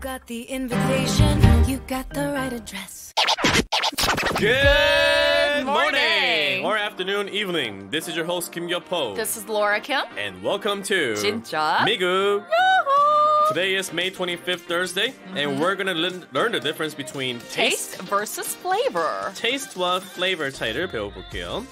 got the invitation, you got the right address. Good morning. morning or afternoon, evening. This is your host Kim Yo Po. This is Laura Kim. And welcome to Jinja Migu. Today is May 25th, Thursday, mm-hmm. and we're going to le- learn the difference between taste, taste versus flavor. Taste Taste와 flavor 차이를 배워볼게요.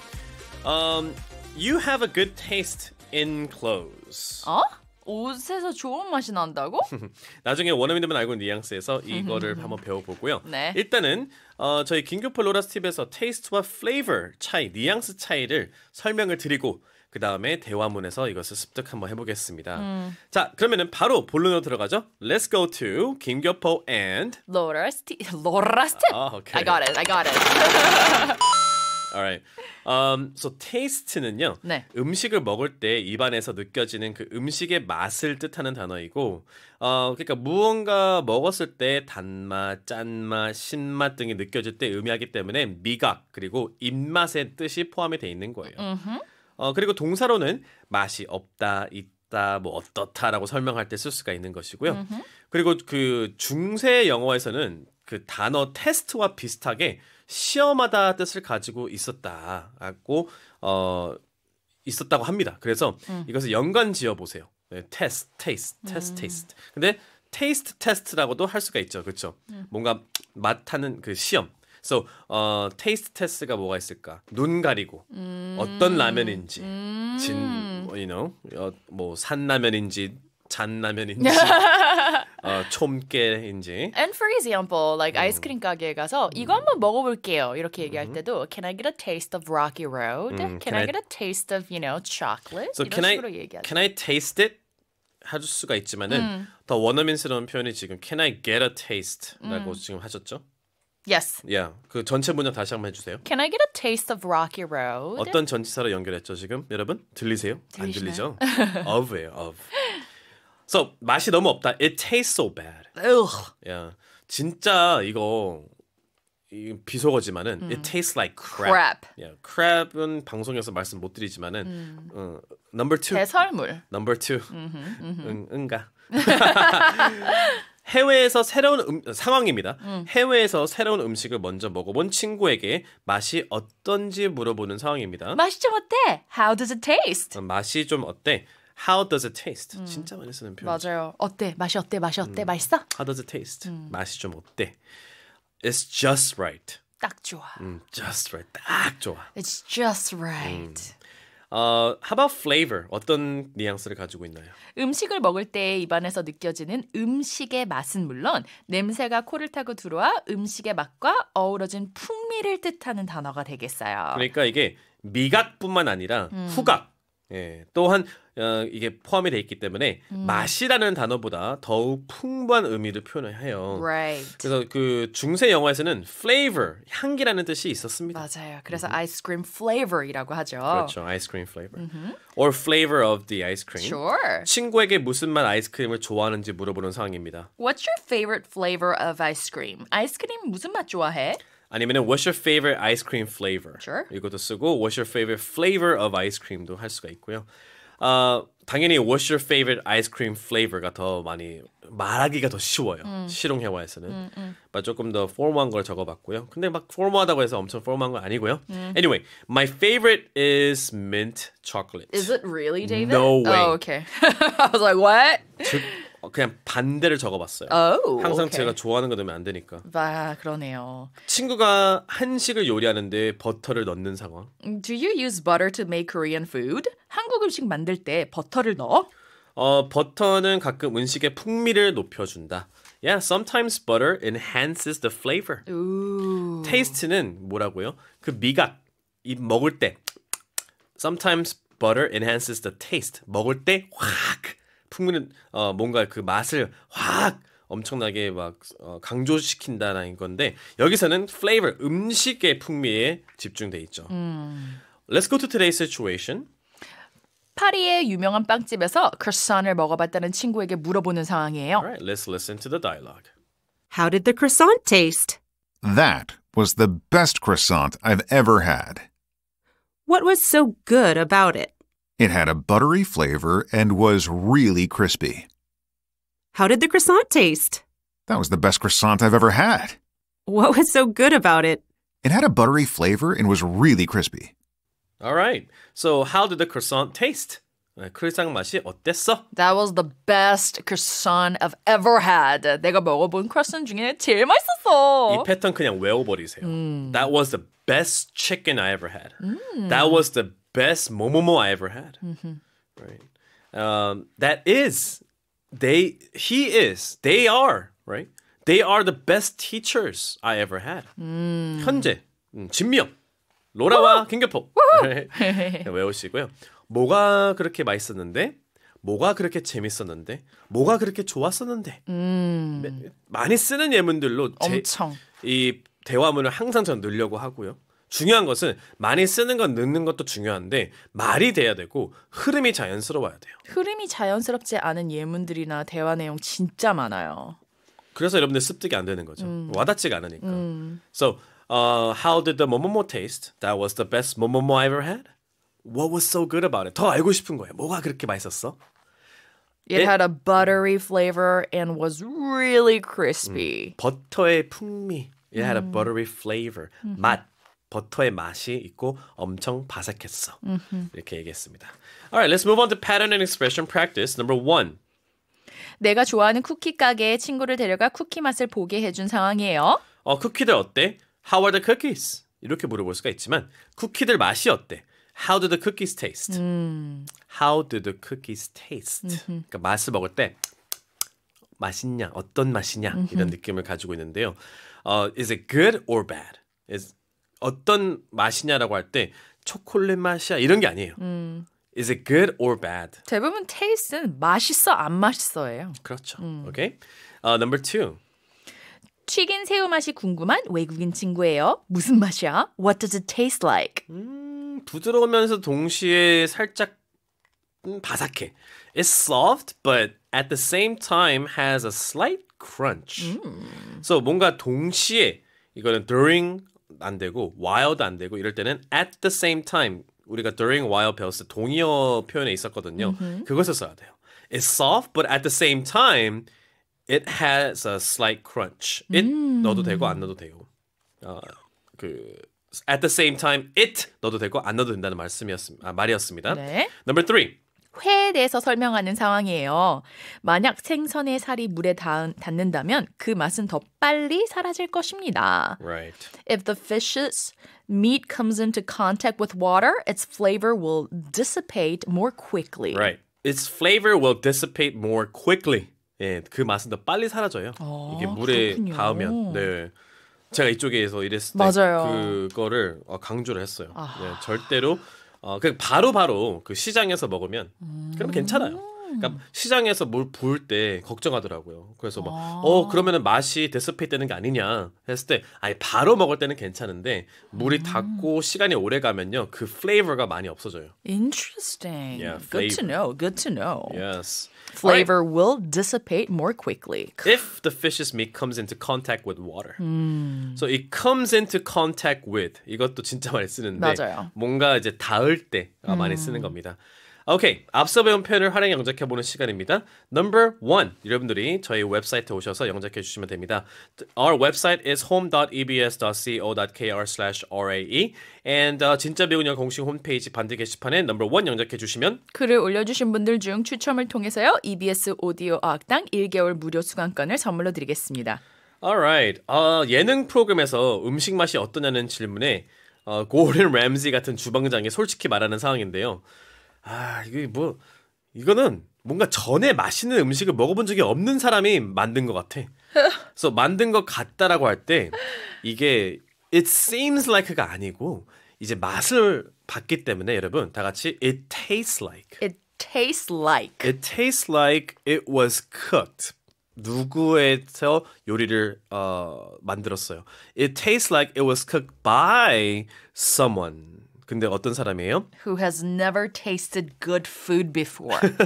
Um, you have a good taste in clothes. 어? Oh? 옷에서 좋은 맛이 난다고? 나중에 원어민들면 알고 는 뉘앙스에서 이거를 한번 배워보고요. 네. 일단은 어, 저희 긴급포 로라스 팁에서 테이스트와 플레이버 차이, 뉘앙스 차이를 설명을 드리고 그 다음에 대화문에서 이것을 습득 한번 해보겠습니다. 음. 자, 그러면은 바로 본론으로 들어가죠. Let's go to 김격포 and 로라스 팁. 로라스 팁. I got it. I got it. Alright. Um, so taste는요. 네. 음식을 먹을 때 입안에서 느껴지는 그 음식의 맛을 뜻하는 단어이고, 어, 그러니까 무언가 먹었을 때 단맛, 짠맛, 신맛 등이 느껴질 때 의미하기 때문에 미각 그리고 입맛의 뜻이 포함이 돼 있는 거예요. 어, 그리고 동사로는 맛이 없다, 있다, 뭐 어떻다라고 설명할 때 쓸 수가 있는 것이고요. 음흠. 그리고 그 중세 영어에서는 그 단어 테스트와 비슷하게 시험하다 뜻을 가지고 있었다고어 있었다고 합니다. 그래서 음. 이것을 연관 지어 보세요. 네, 테스트, 테스트 테스트, 테스트 근데 테스트 테스트라고도 할 수가 있죠. 그렇죠? 음. 뭔가 맡하는 그 시험. 그래서 so, 어, 테이스트 테스트가 뭐가 있을까? 눈 가리고 음. 어떤 라면인지 음. 진, 뭐, you know, 어, 뭐 산라면인지 잔라면인지 어, 촘깨인지. And for example, like 음. 아이스크림 가게에 가서 이거 한번 먹어볼게요 이렇게 얘기할 때도 Can I get a taste of Rocky Road? 음, can, can I, I get a taste of you know chocolate? So 이런 can 식으로 I 얘기하죠. Can I taste it? 해줄 수가 있지만은 음. 더 원어민스러운 표현이 지금 Can I get a taste?라고 음. 지금 하셨죠? Yes. Yeah. 그 전체 문장 다시 한번 해주세요. Can I get a taste of Rocky Road? 어떤 전치사로 연결했죠 지금 여러분? 들리세요? 들리시나요? 안 들리죠? of예요. of. So 맛이 너무 없다. It tastes so bad. Ugh. 진짜 이거 비속어지만은 음. it tastes like crap. crap. Yeah, crap은 방송에서 말씀 못 드리지만은 음. 어, number two. 배설물. number two. 응, 응가. 해외에서 새로운 음, 상황입니다. 음. 해외에서 새로운 음식을 먼저 먹어본 친구에게 맛이 어떤지 물어보는 상황입니다. 맛이 좀 어때? How does it taste? 어, 맛이 좀 어때? How does it taste? 음. 진짜 많이 쓰는 표현. 맞아요. 어때? 맛이 어때? 맛이 어때? 음. 맛있어? How does it taste? 음. 맛이 좀 어때? It's just right. 딱 좋아. 음, just right. 딱 좋아. It's just right. 음. 어, how about flavor? 어떤 뉘앙스를 가지고 있나요? 음식을 먹을 때 입안에서 느껴지는 음식의 맛은 물론 냄새가 코를 타고 들어와 음식의 맛과 어우러진 풍미를 뜻하는 단어가 되겠어요. 그러니까 이게 미각뿐만 아니라 음. 후각 예, 또한 어, 이게 포함이 돼 있기 때문에 음. 맛이라는 단어보다 더욱 풍부한 의미를 표현해요. Right. 그래서 그 중세 영화에서는 flavor 향기라는 뜻이 있었습니다. 맞아요. 그래서 m ice cream flavor이라고 하죠. 그렇죠. ice cream flavor. Mm-hmm. or flavor of the ice cream. Sure. 친구에게 무슨 맛 아이스크림을 좋아하는지 물어보는 상황입니다. What's your favorite flavor of ice cream? 아이스크림 무슨 맛 좋아해? 아니면은 what's your favorite ice cream flavor? Sure. 이것도 쓰고 what's your favorite flavor of ice cream도 할 수가 있고요. 어, 당연히 what's your favorite ice cream flavor가 더 많이 말하기가 더 쉬워요. 음. 실용회화에서는. 음, 음. 조금 더 formal한 걸 적어봤고요. 근데 막 formal하다고 해서 엄청 formal한 건 아니고요. 음. Anyway, my favorite is mint chocolate. Is it really, David? No way. Oh, okay. I was like, what? 그냥 반대를 적어봤어요. Oh, 항상 okay. 제가 좋아하는 거 넣으면 안 되니까. 아 그러네요. 친구가 한식을 요리하는데 버터를 넣는 상황. Do you use butter to make Korean food? 한국 음식 만들 때 버터를 넣어? 어 버터는 가끔 음식의 풍미를 높여준다. Yeah, sometimes butter enhances the flavor. Ooh. 테이스트는 뭐라고요? 그 미각, 이 먹을 때. Sometimes butter enhances the taste. 먹을 때 확. 풍미를 어, 뭔가 그 맛을 확 엄청나게 막 어, 강조시킨다는 건데 여기서는 flavor 음식의 풍미에 집중돼 있죠. 음. Let's go to today's situation. 파리의 유명한 빵집에서 크루아상을 먹어봤다는 친구에게 물어보는 상황이에요. All right, let's listen to the dialogue. How did the croissant taste? That was the best croissant I've ever had. What was so good about it? It had a buttery flavor and was really crispy. How did the croissant taste? That was the best croissant I've ever had. What was so good about it? It had a buttery flavor and was really crispy. All right. So, how did the croissant taste? 크리상 맛이 어땠어? That was the best croissant I've ever had. 내가 먹어본 크루상 중에 제일 맛있었어. 이 패턴 그냥 외워버리세요. That was the best chicken I ever had. That was the best momomo I ever had. Mm-hmm. Right. Um, that is, they, he is, they are, right? They are the best teachers I ever had. 음. 현재, 음, 진미영, 로라와 킹교포. right? 외우시고요. 뭐가 그렇게 맛있었는데, 뭐가 그렇게 재밌었는데, 뭐가 그렇게 좋았었는데. 음. 많이 쓰는 예문들로 제, 엄청. 이 대화문을 항상 전 늘려고 하고요. 중요한 것은 많이 쓰는 건 넣는 것도 중요한데 말이 돼야 되고 흐름이 자연스러워야 돼요. 흐름이 자연스럽지 않은 예문들이나 대화 내용 진짜 많아요. 그래서 여러분들 습득이 안 되는 거죠. 음. 와닿지가 않으니까. 음. So, uh, how did the momomo taste? That was the best momomo I ever had. What was so good about it? 더 알고 싶은 거예요. 뭐가 그렇게 맛있었어? It, had a buttery flavor and was really crispy. 음, 버터의 풍미. It had a buttery flavor. 맛. 버터의 맛이 있고 엄청 바삭했어. 음흠. 이렇게 얘기했습니다. Alright, let's move on to pattern and expression practice. Number one. 내가 좋아하는 쿠키 가게에 친구를 데려가 쿠키 맛을 보게 해준 상황이에요. 어, 쿠키들 어때? How are the cookies? 이렇게 물어볼 수가 있지만 쿠키들 맛이 어때? How do the cookies taste? 음. How do the cookies taste? 음흠. 그러니까 맛을 먹을 때 맛있냐, 어떤 맛이냐 음흠. 이런 느낌을 가지고 있는데요. Uh, is it good or bad? Is 어떤 맛이냐라고 할 때 초콜릿 맛이야 이런 게 아니에요. 음. Is it good or bad? 대부분 taste는 맛있어 안 맛있어예요. 그렇죠. 음. Okay. Uh, number two. 튀긴 새우 맛이 궁금한 외국인 친구예요. 무슨 맛이야? What does it taste like? 음, 부드러우면서 동시에 살짝 음, 바삭해. It's soft, but at the same time has a slight crunch. 음. So 뭔가 동시에 이거는 during 안 되고 while도 안 되고 이럴 때는 at the same time 우리가 during while 배웠을 때 동의어 표현에 있었거든요. Mm-hmm. 그것을 써야 돼요. It's soft, but at the same time, it has a slight crunch. It 음. 넣어도 되고 안 넣어도 돼요. 어, 그 at the same time, it 넣어도 되고 안 넣어도 된다는 말씀이었 아, 말이었습니다. 네. Number three. 회에 대해서 설명하는 상황이에요. 만약 생선의 살이 물에 닿, 닿는다면 그 맛은 더 빨리 사라질 것입니다. Right. If the fish's meat comes into contact with water, its flavor will dissipate more quickly. Right. Its flavor will dissipate more quickly. 예, 그 맛은 더 빨리 사라져요. 아, 이게 물에 그렇군요. 닿으면. 네. 제가 이쪽에서 일했을 때 맞아요. 그거를 강조를 했어요. 아... 네, 절대로 어, 그 바로 바로 그 시장에서 먹으면 그럼 괜찮아요. 그러니까 시장에서 뭘 부을 때 걱정하더라고요. 그래서 막, 아. 어, 그러면은 맛이 데스페이 되는 게 아니냐 했을 때, 아예 바로 먹을 때는 괜찮은데, 물이 음. 닿고 시간이 오래 가면요, 그 flavor가 많이 없어져요. Interesting. Yeah, Good to know. Good to know. Yes. Flavor right. will dissipate more quickly. If the fish's meat comes into contact with water. 음. So it comes into contact with. 이것도 진짜 많이 쓰는데, 맞아요. 뭔가 이제 닿을 때가 음. 많이 쓰는 겁니다. 오케이. 앞서 배운 표현을 활용 영작해 보는 시간입니다. Number one. 여러분들이 저희 웹사이트 오셔서 영작해 주시면 됩니다. Our website is home.ebs.co.kr/rae and uh, 진짜 배운 영 공식 홈페이지 반드 게시판에 number one 영작해 주시면 글을 올려 주신 분들 중 추첨을 통해서요. EBS 오디오 어학당 1개월 무료 수강권을 선물로 드리겠습니다. Alright. 어, 아, 예능 프로그램에서 음식 맛이 어떠냐는 질문에 어, 고른 램지 같은 주방장이 솔직히 말하는 상황인데요. 아 이게 뭐 이거는 뭔가 전에 맛있는 음식을 먹어본 적이 없는 사람이 만든 것 같아. 그래서 만든 것 같다라고 할 때 이게 it seems like가 아니고 이제 맛을 봤기 때문에 여러분 다 같이 it tastes like. It tastes like. It tastes like it was cooked. 누구에서 요리를 어, 만들었어요. It tastes like it was cooked by someone. 근데 어떤 사람이에요? Who has never tasted good food before.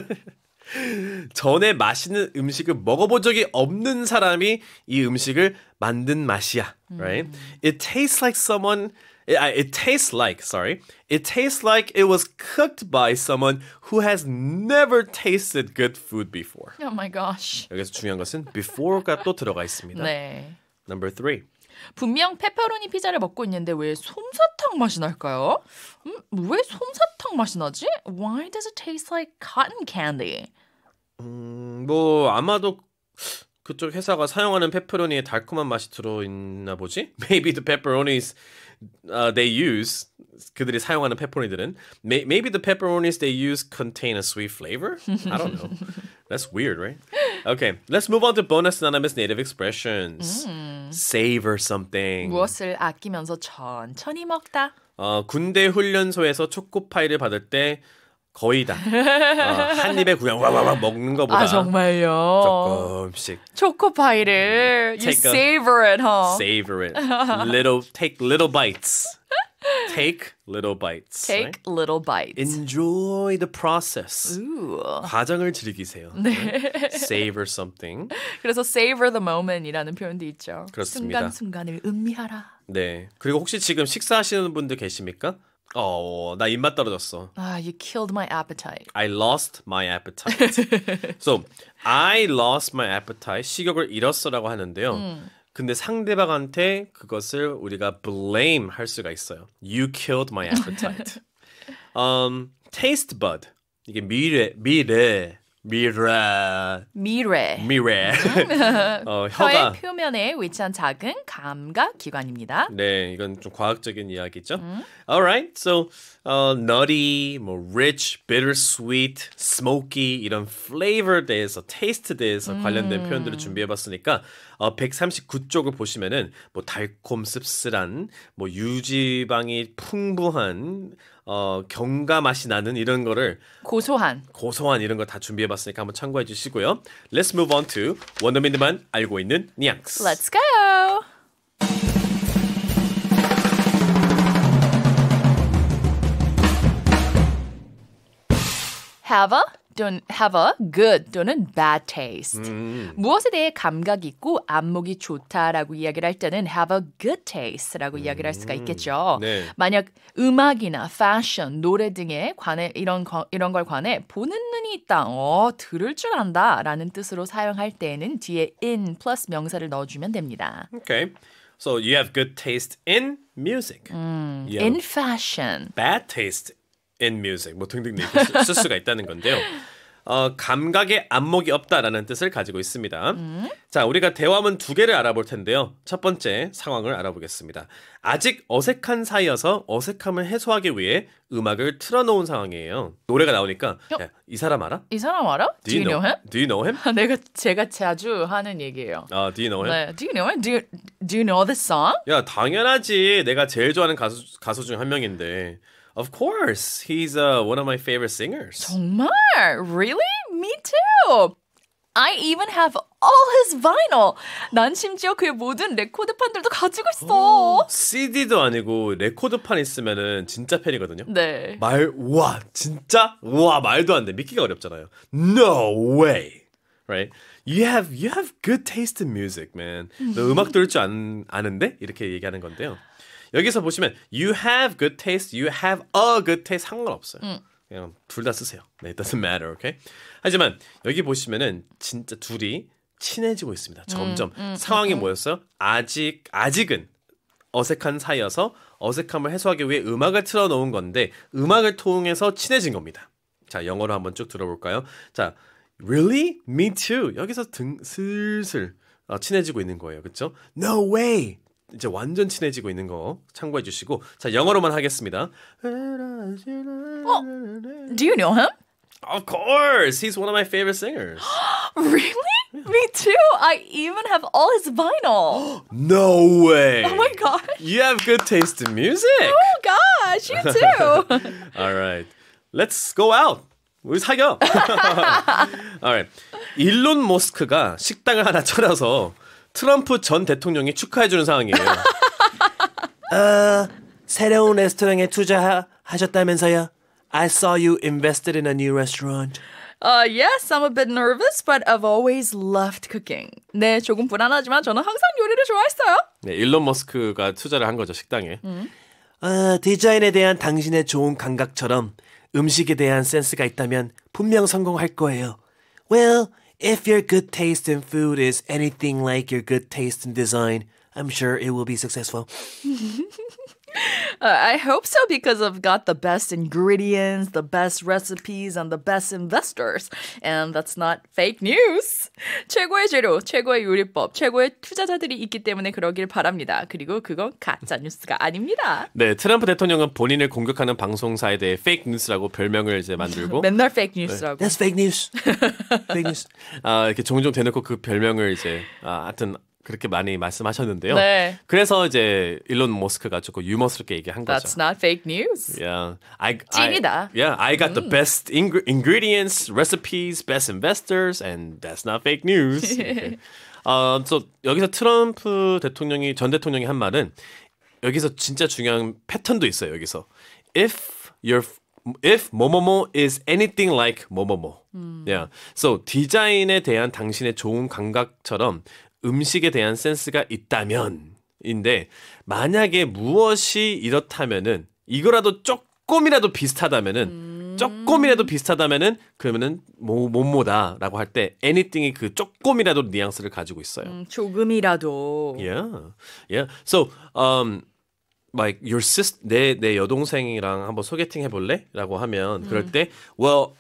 전에 맛있는 음식을 먹어본 적이 없는 사람이 이 음식을 만든 맛이야. Right? It tastes like someone It, it, tastes like, sorry, it tastes like it was cooked by someone who has never tasted good food before. Oh my gosh. 여기서 중요한 것은 before가 또 들어가 있습니다. 네. Number three. 분명 페퍼로니 피자를 먹고 있는데 왜 솜사탕 맛이 날까요? 음, 왜 솜사탕 맛이 나지? Why does it taste like cotton candy? 음, 뭐 아마도 그쪽 회사가 사용하는 페퍼로니에 달콤한 맛이 들어있나 보지? Maybe the pepperonis uh, they use 그들이 사용하는 페퍼로니들은 may, maybe the pepperonis they use contain a sweet flavor. I don't know. That's weird, right? Okay, let's move on to bonus anonymous native expressions. Mm. savor something. 무엇을 아끼면서 천천히 먹다. 어, 군대 훈련소에서 초코파이를 받을 때 거의 다. 어, 입에 그냥 와와와 먹는 거보다 아, 정말요. 조금씩. 초코파이를 음, you savor it, huh? Savor it. Little take little bites. Take little bites. Take right? little bites. Enjoy the process. Ooh. 과정을 즐기세요. 네. Savor something. 그래서 savor the moment이라는 표현도 있죠. 그렇습니다. 순간순간을 음미하라. 네. 그리고 혹시 지금 식사하시는 분들 계십니까? 어, 나 입맛 떨어졌어. Ah, you killed my appetite. I lost my appetite. so, I lost my appetite. 식욕을 잃었어라고 하는데요. 음. 근데 상대방한테 그것을 우리가 blame 할 수가 있어요. You killed my appetite. um, taste bud 이게 미래 미래 미래. 미래. 미래. 어, 혀가 표면에 위치한 작은 감각 기관입니다. 네, 이건 좀 과학적인 이야기죠. 음? Alright, so uh, nutty, 뭐 rich, bittersweet, smoky 이런 flavor 대해서 taste 대해서 음. 관련된 표현들을 준비해봤으니까 어, 139쪽을 보시면은 뭐 달콤 씁쓸한, 뭐 유지방이 풍부한 어, 경과 맛이 나는 이런 거를 고소한 고소한 이런 거 다 준비해 봤으니까 한번 참고해 주시고요. Let's move on to 원어민들만 알고 있는 뉘앙스. Let's go. h a 또는 have a good 또는 bad taste. 음. 무엇에 대해 감각이 있고 안목이 좋다라고 이야기를 할 때는 have a good taste라고 음. 이야기를 할 수가 음. 있겠죠. 네. 만약 음악이나 fashion, 노래 등에 관해 이런 거, 이런 걸 관해 보는 눈이 있다. 어, 들을 줄 안다라는 뜻으로 사용할 때에는 뒤에 in 플러스 명사를 넣어 주면 됩니다. Okay. So you have good taste in music. 음, in fashion. Bad taste in music 뭐 등등 이렇쓸 수가 있다는 건데요. 어, 감각의 안목이 없다라는 뜻을 가지고 있습니다. 음? 자, 우리가 대화문 두 개를 알아볼 텐데요. 첫 번째 상황을 알아보겠습니다. 아직 어색한 사이여서 어색함을 해소하기 위해 음악을 틀어놓은 상황이에요. 노래가 나오니까 어? 야, 이 사람 알아? 이 사람 알아? Do you, do o u know him? Do you know him? 내가 제가 자주 하는 얘기예요. 아, do you know him? 네. Do you know him? Do you, do you know the song? 야, 당연하지. 내가 제일 좋아하는 가수 가수 중 한 명인데. Of course, he's uh, one of my favorite singers. 정말? Really? Me too. I even have all his vinyl. 난 심지어 그의 모든 레코드판들도 가지고 있어. 오, CD도 아니고 레코드판 있으면은 진짜 팬이거든요. 네. 말, 와, 진짜? 와, 말도 안 돼. 믿기가 어렵잖아요. No way. Right? You have, you have good taste in music, man. 너 음악 들을 줄 아는, 아는데? 이렇게 얘기하는 건데요. 여기서 보시면 you have good taste, you have a good taste 상관없어요. 음. 그냥 둘 다 쓰세요. 네, it doesn't matter, okay? 하지만 여기 보시면은 진짜 둘이 친해지고 있습니다. 점점 음, 음, 상황이 음, 음. 뭐였어요? 아직 아직은 어색한 사이여서 어색함을 해소하기 위해 음악을 틀어놓은 건데 음악을 통해서 친해진 겁니다. 자, 영어로 한번 쭉 들어볼까요? 자, really? Me too. 여기서 등 슬슬 어, 친해지고 있는 거예요, 그렇죠? No way. 이제 완전 친해지고 있는 거 참고해 주시고 자 영어로만 하겠습니다. Oh, do you know him? Of course, he's one of my favorite singers. really? Yeah. Me too. I even have all his vinyl. no way. Oh my gosh. You have good taste in music. Oh gosh, you too. all right. Let's go out. 우리 사겨. Alright. 일론 머스크가 식당을 하나 차려서 트럼프 전 대통령이 축하해주는 상황이에요. 어, 새로운 레스토랑에 투자하셨다면서요? I saw you invested in a new restaurant. Uh, yes, I'm a bit nervous, but I've always loved cooking. 네, 조금 불안하지만 저는 항상 요리를 좋아했어요. 네, 일론 머스크가 투자를 한 거죠 식당에. 음. 어, 디자인에 대한 당신의 좋은 감각처럼 음식에 대한 센스가 있다면 분명 성공할 거예요. Well, If your good taste in food is anything like your good taste in design, I'm sure it will be successful. I hope so because I've got the best ingredients, the best recipes, and the best investors. And that's not fake news. 최고의 재료, 최고의 요리법, 최고의 투자자들이 있기 때문에 그러길 바랍니다. 그리고 그건 가짜 뉴스가 아닙니다. 네, 트럼프 대통령은 본인을 공격하는 방송사에 대해 fake news라고 별명을 이제 만들고 맨날 fake news라고. That's fake news. fake news. 아, 이렇게 종종 대놓고 그 별명을 이제 아, 하여튼 그렇게 많이 말씀하셨는데요. 네. 그래서 이제 일론 머스크가 조금 유머스럽게 얘기한 거죠. That's not fake news. Yeah, I, 찐이다. I, yeah, I got 음. the best ing- ingredients, recipes, best investors, and that's not fake news. 이렇게. 어, 또 여기서 트럼프 대통령이 전 대통령이 한 말은 여기서 진짜 중요한 패턴도 있어요. 여기서 if your if 뭐뭐뭐 is anything like 뭐뭐뭐. 음. Yeah. So 디자인에 대한 당신의 좋은 감각처럼 음식에 대한 센스가 있다면인데 만약에 무엇이 이렇다면은 이거라도 조금이라도 비슷하다면은 음... 조금이라도 비슷하다면은 그러면은 뭐 뭐뭐다라고 할 때 anything이 그 조금이라도 뉘앙스를 가지고 있어요. 음, 조금이라도. Yeah, yeah. So, um, like your sis, 내내 여동생이랑 한번 소개팅 해볼래?라고 하면 그럴 음. 때, well,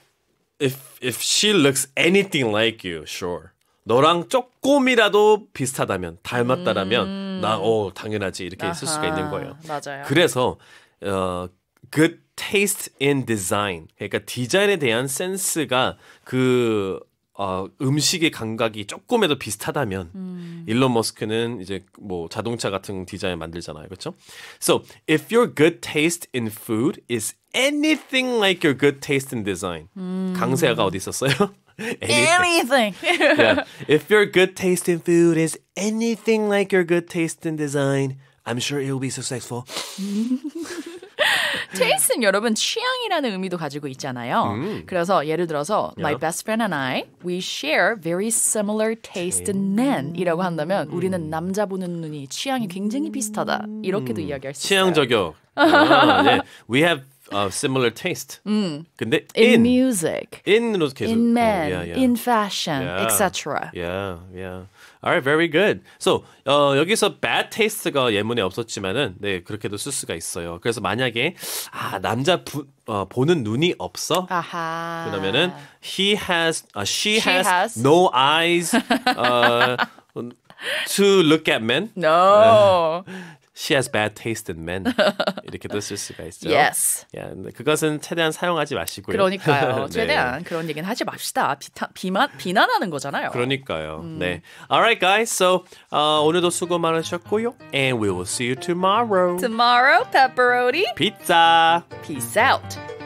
if if she looks anything like you, sure. 너랑 조금이라도 비슷하다면 닮았다라면 음. 나어 당연하지 이렇게 아하, 있 수가 있는 거예요. 맞아요. 그래서 어 good taste in design 그러니까 디자인에 대한 센스가 그 어, 음식의 감각이 조금이라도 비슷하다면 음. 일론 머스크는 이제 뭐 자동차 같은 디자인 만들잖아요. 그렇죠? So, if your good taste in food is anything like your good taste in design. 음. 강세아가 어디 있었어요? anything. yeah. If your good taste in food is anything like your good taste in design, I'm sure it will be successful. 테이스는 여러분 취향이라는 의미도 가지고 있잖아요. 음. 그래서 예를 들어서 yeah. my best friend and I we share very similar taste in men이라고 한다면 음. 우리는 남자 보는 눈이 취향이 굉장히 비슷하다 이렇게도 음. 이야기할 수 있어요. 취향 저격. 아, 네. We have uh, similar taste. 음. Mm. 근데 in, in music, in으로 계속 in men, oh, yeah, yeah. in fashion, yeah. etc. Yeah, yeah. All right, very good. So 어, uh, 여기서 bad taste가 예문에 없었지만은 네 그렇게도 쓸 수가 있어요. 그래서 만약에 아 남자 부, 어, 보는 눈이 없어. 아하. 그러면은 he has, uh, she, she has, has no eyes. Uh, To look at men. No. She has bad taste in men. 이렇게도 쓸 수가 있죠. Yes. y 그것은 최대한 사용하지 마시고요. 그러니까요. 최대한 그런 얘기는 하지 맙시다. 비타, 비만, 비난하는 거잖아요. 그러니까요. 음. 네. Alright, guys. So uh, 오늘도 수고 많으셨고요. And we will see you tomorrow. Tomorrow, pepperoni. Pizza. Peace out.